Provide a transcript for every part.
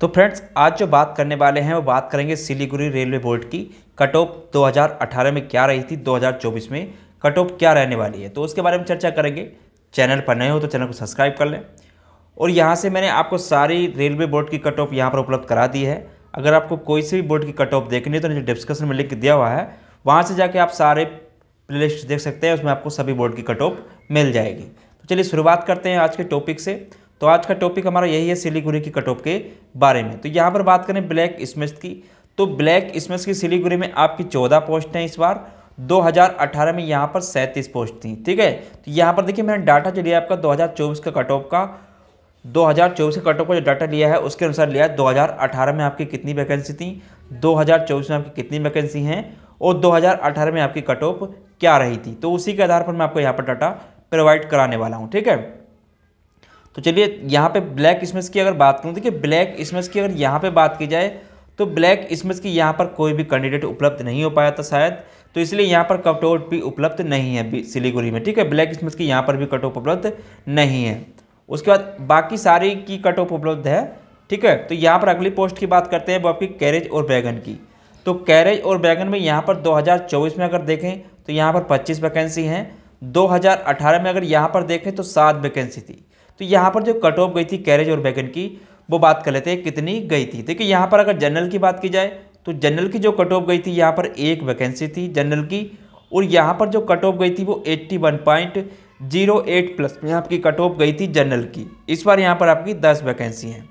तो फ्रेंड्स आज जो बात करने वाले हैं वो बात करेंगे सिलीगुड़ी रेलवे बोर्ड की कट ऑफ दो में क्या रही थी 2024 में कट ऑफ क्या रहने वाली है तो उसके बारे में चर्चा करेंगे चैनल पर नए हो तो चैनल को सब्सक्राइब कर लें और यहाँ से मैंने आपको सारी रेलवे बोर्ड की कट ऑफ यहाँ पर उपलब्ध करा दी है अगर आपको कोई से भी बोर्ड की कट ऑफ देखनी है तो नीचे डिस्क्रिप्शन में लिंक दिया हुआ है वहाँ से जाके आप सारे प्ले देख सकते हैं उसमें आपको सभी बोर्ड की कट ऑफ मिल जाएगी तो चलिए शुरुआत करते हैं आज के टॉपिक से तो आज का टॉपिक हमारा यही है सिलीगुड़ी की कटऑफ के बारे में तो यहाँ पर बात करें ब्लैक स्मिथ की तो ब्लैक स्मिथ की सिलीगुड़ी में आपकी चौदह पोस्ट हैं इस बार 2018 में यहाँ पर सैंतीस पोस्ट थी ठीक है तो यहाँ पर देखिए मैंने डाटा जो लिया आपका 2024 का कट ऑफ का 2024 के कट ऑफ का जो डाटा लिया है उसके अनुसार लिया है 2018 में आपकी कितनी वैकेंसी थी 2024 में आपकी कितनी वैकेंसी हैं और 2018 में आपकी कट ऑफ क्या रही थी तो उसी के आधार पर मैं आपको यहाँ पर डाटा प्रोवाइड कराने वाला हूँ ठीक है तो चलिए यहाँ पे ब्लैक स्मेस की अगर बात करूँ देखिए ब्लैक स्मेस की अगर यहाँ पे बात की जाए तो ब्लैक स्मेस की यहाँ पर कोई भी कैंडिडेट उपलब्ध नहीं हो पाया था शायद तो इसलिए यहाँ पर कट ऑफ भी उपलब्ध नहीं है सिलीगुड़ी में ठीक है ब्लैक स्मेस की यहाँ पर भी कट ऑफ उपलब्ध नहीं है उसके बाद बाकी सारी की कट ऑफ उपलब्ध है ठीक है तो यहाँ पर अगली पोस्ट की बात करते हैं वो आपकी कैरेज और बैगन की तो कैरेज और बैगन में यहाँ पर 2024 में अगर देखें तो यहाँ पर 25 वैकेंसी हैं 2018 में अगर यहाँ पर देखें तो सात वैकेंसी थी तो यहाँ पर जो कट ऑफ गई थी कैरेज और वैगन की वो बात कर लेते हैं कितनी गई थी देखिए यहाँ पर अगर जनरल की बात की जाए तो जनरल की जो कट ऑफ गई थी यहाँ पर एक वैकेंसी थी जनरल की और यहाँ पर जो कट ऑफ गई थी वो eighty one point zero eight plus में आपकी कट ऑफ गई थी जनरल की इस बार यहाँ पर आपकी दस वैकेंसी हैं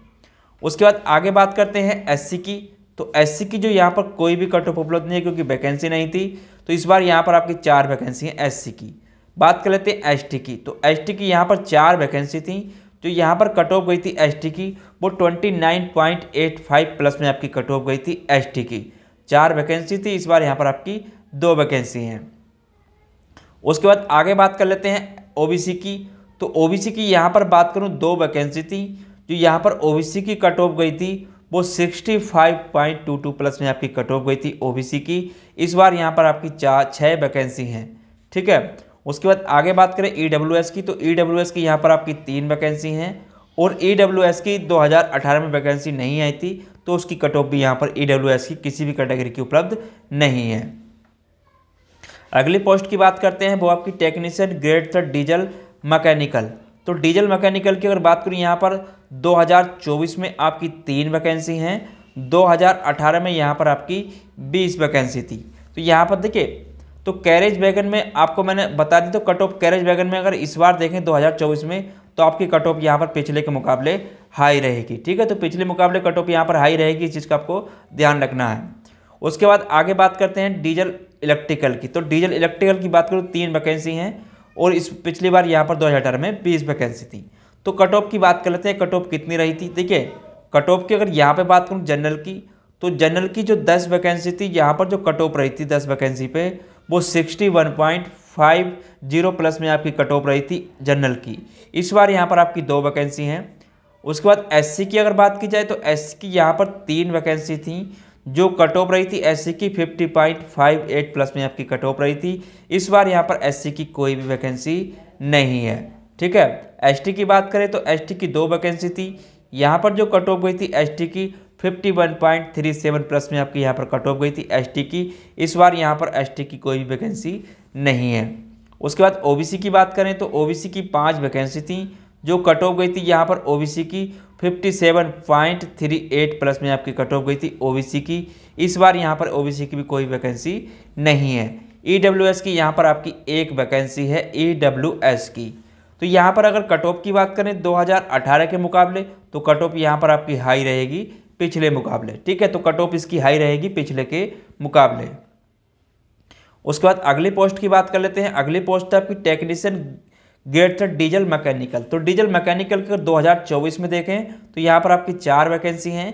उसके बाद आगे बात करते हैं एससी की तो एससी की जो यहाँ पर कोई भी कट ऑफ उपलब्ध नहीं है क्योंकि वैकेंसी नहीं थी तो इस बार यहाँ पर आपकी चार वैकेंसी हैं एस की बात कर लेते हैं एसटी की तो एसटी की यहाँ पर चार वैकेंसी थी जो तो यहाँ पर कट ऑफ गई थी एसटी की वो 29.85 प्लस में आपकी कट ऑफ गई थी एसटी की चार वैकेंसी थी इस बार यहाँ पर आपकी दो वैकेंसी हैं उसके बाद आगे बात कर लेते हैं ओ की तो ओ की यहाँ पर बात करूँ दो वैकेंसी थी जो यहाँ पर ओ की कट ऑफ गई थी वो 65.22 प्लस में आपकी कट ऑफ गई थी ओबीसी की इस बार यहाँ पर आपकी चार छः वैकेंसी हैं ठीक है उसके बाद आगे बात करें ई e की तो ई e की यहाँ पर आपकी तीन वैकेंसी हैं और ई e की 2018 में वैकेंसी नहीं आई थी तो उसकी कट ऑफ भी यहाँ पर ई की किसी भी कैटेगरी की उपलब्ध नहीं है अगली पोस्ट की बात करते हैं वो आपकी technician grade third diesel mechanical तो डीजल मैकेनिकल की अगर बात करूँ यहाँ पर 2024 में आपकी तीन वैकेंसी हैं 2018 में यहाँ पर आपकी 20 वैकेंसी थी तो यहाँ पर देखिए तो कैरेज वैगन में आपको मैंने बता दी तो कट ऑफ कैरेज वैगन में अगर इस बार देखें 2024 में तो आपकी कट ऑफ यहाँ पर पिछले के मुकाबले हाई रहेगी ठीक है तो पिछले मुकाबले कट ऑफ यहाँ पर हाई रहेगी इस चीज़ का आपको ध्यान रखना है उसके बाद आगे बात करते हैं डीजल इलेक्ट्रिकल की तो डीजल इलेक्ट्रिकल की बात करूँ तीन वैकेंसी हैं और इस पिछली बार यहाँ पर दो में बीस वैकेंसी थी तो कट ऑफ की बात कर लेते हैं कट ऑफ कितनी रही थी देखिए कट ऑफ की अगर यहाँ पर बात करूँ जनरल की तो जनरल की जो दस वैकेंसी थी यहाँ पर जो कट ऑफ रही थी दस वैकेंसी पे वो 61.50 प्लस में आपकी कट ऑफ रही थी जनरल की इस बार यहाँ पर आपकी दो वैकेंसी हैं उसके बाद एस की अगर बात की जाए तो एस की यहाँ पर तीन वैकेंसी थी जो कट ऑफ रही थी एस की 50.58 प्लस में आपकी कट ऑफ रही थी इस बार यहाँ पर एस की कोई भी वैकेंसी नहीं है ठीक है एसटी की बात करें तो एसटी की दो वैकेंसी थी यहाँ पर जो कट ऑफ हुई थी एसटी की 51.37 प्लस में आपकी यहाँ पर कट ऑफ गई थी एसटी की इस बार यहाँ पर एसटी की कोई भी वैकेंसी नहीं है उसके बाद ओबीसी की बात करें तो ओबीसी की पाँच वैकेंसी थी जो कट ऑफ गई थी यहाँ पर ओबीसी की 57.38 प्लस में आपकी कट ऑफ गई थी ओबीसी की इस बार यहाँ पर ओबीसी की भी कोई वैकेंसी नहीं है ई e की यहाँ पर आपकी एक वैकेंसी है ई e की तो यहाँ पर अगर कट ऑफ की बात करें 2018 के मुकाबले तो कट ऑफ यहाँ पर आपकी हाई रहेगी पिछले मुकाबले ठीक है तो कट ऑफ इसकी हाई रहेगी पिछले के मुकाबले उसके बाद अगली पोस्ट की बात कर लेते हैं अगली पोस्ट है आपकी technician grade third diesel mechanical तो डीजल मैकेनिकल के 2024 में देखें तो यहाँ पर आपकी चार वैकेंसी हैं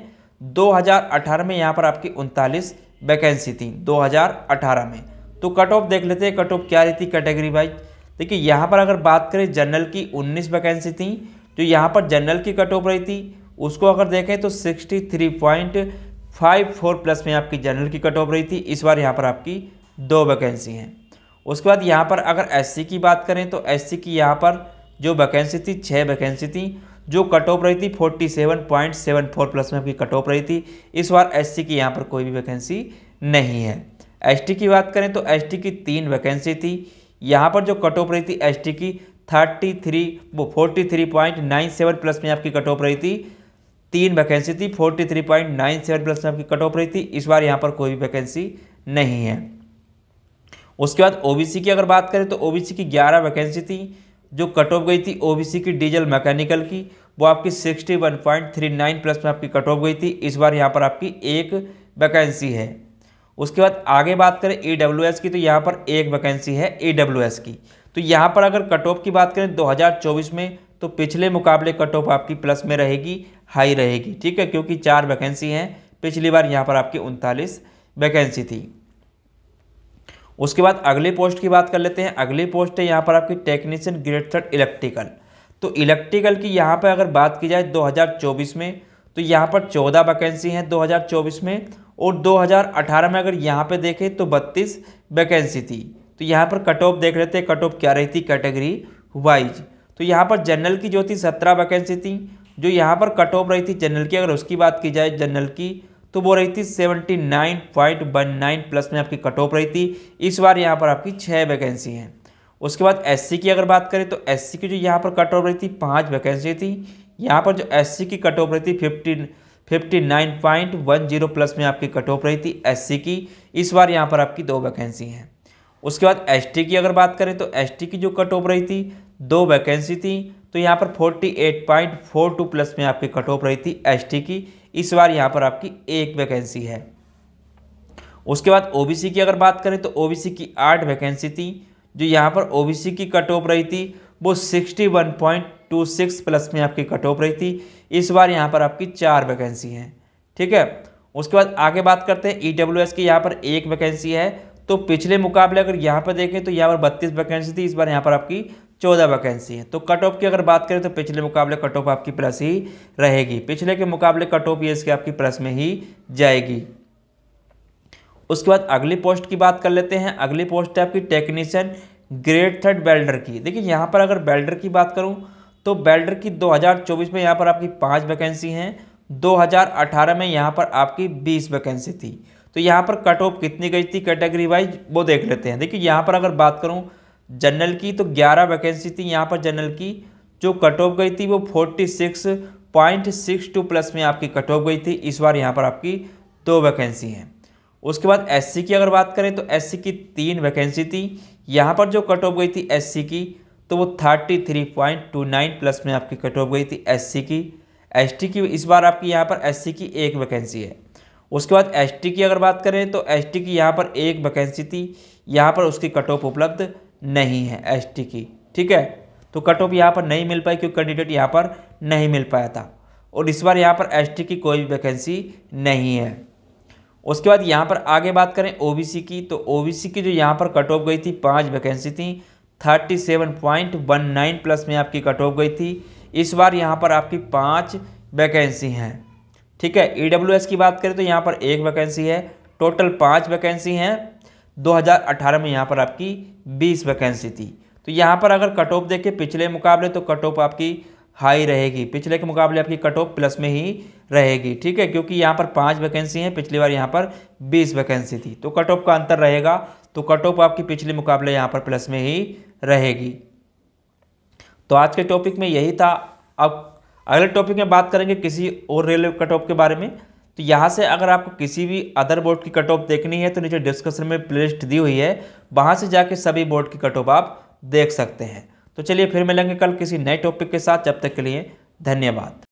2018 में यहाँ पर आपकी उनतालीस वैकेंसी थी 2018 में तो कट ऑफ देख लेते हैं कट ऑफ क्या रहती कैटेगरी वाइज देखिए यहाँ पर अगर बात करें जनरल की 19 वैकेंसी थी तो यहाँ पर जनरल की कट ऑफ रही थी उसको अगर देखें तो sixty three point five four plus में आपकी जनरल की कट ऑफ रही थी इस बार यहाँ पर आपकी दो वैकेंसी हैं उसके बाद यहाँ पर अगर एससी की बात करें तो एससी की यहाँ पर जो वैकेंसी थी छः वैकेंसी थी जो कट ऑफ रही थी forty seven point seven four plus में आपकी कट ऑफ रही थी इस बार एससी की यहाँ पर कोई भी वैकेंसी नहीं है एसटी की बात करें तो एसटी की तीन वैकेंसी थी यहाँ पर जो कट ऑफ रही थी एसटी की थर्टी थ्री वो forty three point nine seven plus में आपकी कट ऑफ रही थी तीन वैकेंसी थी forty three point nine seven plus में आपकी कट ऑफ रही थी इस बार यहाँ पर कोई भी वैकेंसी नहीं है उसके बाद ओबीसी की अगर बात करें तो ओबीसी की ग्यारह वैकेंसी थी जो कट ऑफ गई थी ओबीसी की डीजल मैकेनिकल की वो आपकी sixty one point three nine plus में आपकी कट ऑफ गई थी इस बार यहाँ पर आपकी एक वैकेंसी है उसके बाद आगे बात करें ई e की तो यहाँ पर एक वैकेंसी है ई e की तो यहाँ पर अगर कट ऑफ की बात करें 2024 में तो पिछले मुकाबले कट ऑफ आपकी प्लस में रहेगी हाई रहेगी ठीक है क्योंकि चार वैकेंसी हैं पिछली बार यहाँ पर आपकी उनतालीस वैकेंसी थी उसके बाद अगले पोस्ट की बात कर लेते हैं अगली पोस्ट है यहाँ पर आपकी टेक्नीशियन ग्रेड थर्ड इलेक्ट्रिकल तो इलेक्ट्रिकल की यहाँ पर अगर बात की जाए 2024 में तो यहाँ पर 14 वैकेंसी हैं 2024 में और 2018 में अगर यहाँ पे देखें तो 32 वैकेंसी थी तो यहाँ पर कट ऑफ देख लेते हैं कट ऑफ क्या रही थी कैटेगरी वाइज तो यहाँ पर जनरल की जो थी सत्रह वैकेंसी थी जो यहाँ पर कट ऑफ रही थी जनरल की अगर उसकी बात की जाए जनरल की तो वो रही थी seventy nine point one nine plus में आपकी कट ऑफ रही थी इस बार यहाँ पर आपकी छः वैकेंसी हैं उसके बाद एससी की अगर बात करें तो एससी की जो यहाँ पर कट ऑफ रही थी पाँच वैकेंसी थी यहाँ पर जो एससी की कट ऑफ रही थी fifteen fifty nine point one zero plus में आपकी कट ऑफ रही थी एस की इस बार यहाँ पर आपकी दो वैकेंसी हैं उसके बाद एस की अगर बात करें तो एस की जो कट ऑफ रही थी दो वैकेंसी थी तो यहाँ पर 48.42 प्लस में आपकी कट ऑफ रही थी एसटी की इस बार यहाँ पर आपकी एक वैकेंसी है उसके बाद ओबीसी की अगर बात करें तो ओबीसी की आठ वैकेंसी थी जो यहाँ पर ओबीसी की कट ऑफ रही थी वो 61.26 प्लस में आपकी कट ऑफ रही थी इस बार यहाँ पर आपकी चार वैकेंसी हैं ठीक है उसके बाद आगे बात करते हैं ई डब्ल्यू एस की यहाँ पर एक वैकेंसी है तो पिछले मुकाबले अगर यहाँ पर देखें तो यहाँ पर बत्तीस वैकेंसी थी इस बार यहाँ पर आपकी चौदह वैकेंसी हैं तो कट ऑफ की अगर बात करें तो पिछले मुकाबले कट ऑफ आपकी प्लस ही रहेगी पिछले के मुकाबले कट ऑफ ये इसके आपकी प्लस में ही जाएगी उसके बाद अगली पोस्ट की बात कर लेते हैं अगली पोस्ट है आपकी टेक्नीशियन ग्रेड थर्ड बेल्डर की देखिए यहाँ पर अगर बेल्डर की बात करूँ तो बेल्डर की 2024 में यहाँ पर आपकी पाँच वैकेंसी हैं 2018 में यहाँ पर आपकी 20 वैकेंसी थी तो यहाँ पर कट ऑफ कितनी गई थी कैटेगरी वाइज वो देख लेते हैं देखिए यहाँ पर अगर बात करूँ जनरल की तो 11 वैकेंसी थी यहाँ पर जनरल की जो कट ऑफ गई थी वो 46.62 प्लस में आपकी कट ऑफ गई थी इस बार यहाँ पर आपकी दो वैकेंसी हैं उसके बाद एस की अगर बात करें तो एस की तीन वैकेंसी थी यहाँ पर जो कट ऑफ गई थी एस की तो वो 33.29 प्लस में आपकी कट ऑफ गई थी एस की एस की इस बार आपकी यहाँ पर एस की एक वैकेंसी है उसके बाद एस की अगर बात करें तो एस की यहाँ पर एक वैकेंसी थी यहाँ पर उसकी कट ऑफ उपलब्ध नहीं है एस की ठीक है तो कट ऑफ यहाँ पर नहीं मिल पाई क्योंकि कैंडिडेट यहाँ पर नहीं मिल पाया था और इस बार यहाँ पर एस की कोई भी वैकेंसी नहीं है उसके बाद यहाँ पर आगे बात करें ओ की तो ओ की जो यहाँ पर कट ऑफ गई थी पाँच वैकेंसी थी thirty seven point one nine plus में आपकी कट ऑफ गई थी इस बार यहाँ पर आपकी पाँच वैकेंसी हैं ठीक है ई e की बात करें तो यहाँ पर एक वैकेंसी है टोटल पाँच वैकेंसी हैं 2018 में यहाँ पर आपकी 20 वैकेंसी थी तो यहाँ पर अगर कट ऑफ देखें पिछले मुकाबले तो कट ऑफ आपकी हाई रहेगी पिछले के मुकाबले आपकी कट ऑफ प्लस में ही रहेगी ठीक है क्योंकि यहाँ पर पाँच वैकेंसी हैं पिछली बार यहाँ पर बीस वैकेंसी थी तो कट ऑफ का अंतर रहेगा तो कट ऑफ आपकी पिछले मुकाबले यहाँ पर प्लस में ही रहेगी तो आज के टॉपिक में यही था अब अगले टॉपिक में बात करेंगे किसी और रेलवे कट ऑफ के बारे में तो यहाँ से अगर आपको किसी भी अदर बोर्ड की कट ऑफ देखनी है तो नीचे डिस्क्रिप्शन में प्लेलिस्ट दी हुई है वहाँ से जाके सभी बोर्ड की कट ऑफ आप देख सकते हैं तो चलिए फिर मिलेंगे कल किसी नए टॉपिक के साथ जब तक के लिए धन्यवाद